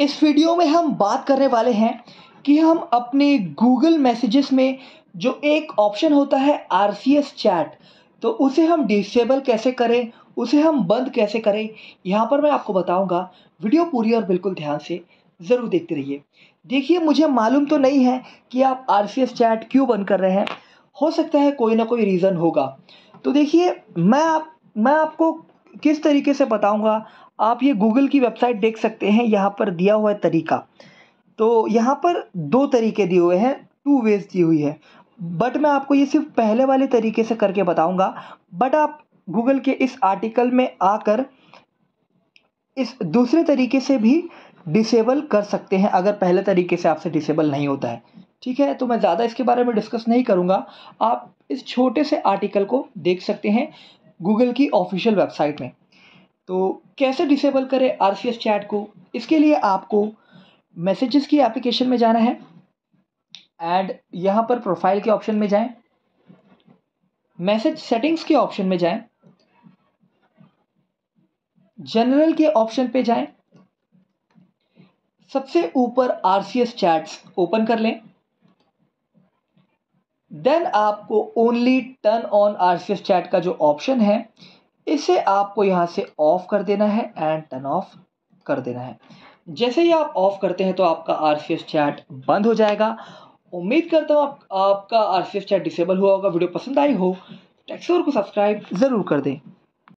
इस वीडियो में हम बात करने वाले हैं कि हम अपने गूगल मैसेजेस में जो एक ऑप्शन होता है आर चैट तो उसे हम डिसेबल कैसे करें उसे हम बंद कैसे करें यहाँ पर मैं आपको बताऊँगा वीडियो पूरी और बिल्कुल ध्यान से ज़रूर देखते रहिए देखिए मुझे मालूम तो नहीं है कि आप आर चैट क्यों बंद कर रहे हैं हो सकता है कोई ना कोई रीज़न होगा तो देखिए मैं आप मैं आपको किस तरीके से बताऊंगा आप ये गूगल की वेबसाइट देख सकते हैं यहाँ पर दिया हुआ है तरीका तो यहाँ पर दो तरीके दिए हुए हैं टू वेज दी हुई है बट मैं आपको ये सिर्फ पहले वाले तरीके से करके बताऊंगा बट आप गूगल के इस आर्टिकल में आकर इस दूसरे तरीके से भी डिसेबल कर सकते हैं अगर पहले तरीके से आपसे डिसेबल नहीं होता है ठीक है तो मैं ज़्यादा इसके बारे में डिस्कस नहीं करूँगा आप इस छोटे से आर्टिकल को देख सकते हैं गूगल की ऑफिशियल वेबसाइट में तो कैसे डिसेबल करें आर चैट को इसके लिए आपको मैसेजेस की एप्लीकेशन में जाना है एंड यहाँ पर प्रोफाइल के ऑप्शन में जाएं मैसेज सेटिंग्स के ऑप्शन में जाएं जनरल के ऑप्शन पे जाएं सबसे ऊपर आर चैट्स ओपन कर लें देन आपको only turn on our chat का जो ऑप्शन है इसे आपको यहाँ से ऑफ कर देना है एंड टर्न ऑफ कर देना है जैसे ही आप ऑफ करते हैं तो आपका आर चैट बंद हो जाएगा उम्मीद करता हूँ आप, आपका आर चैट डिसेबल हुआ होगा वीडियो पसंद आई हो टैक्सोर तो को सब्सक्राइब ज़रूर कर दें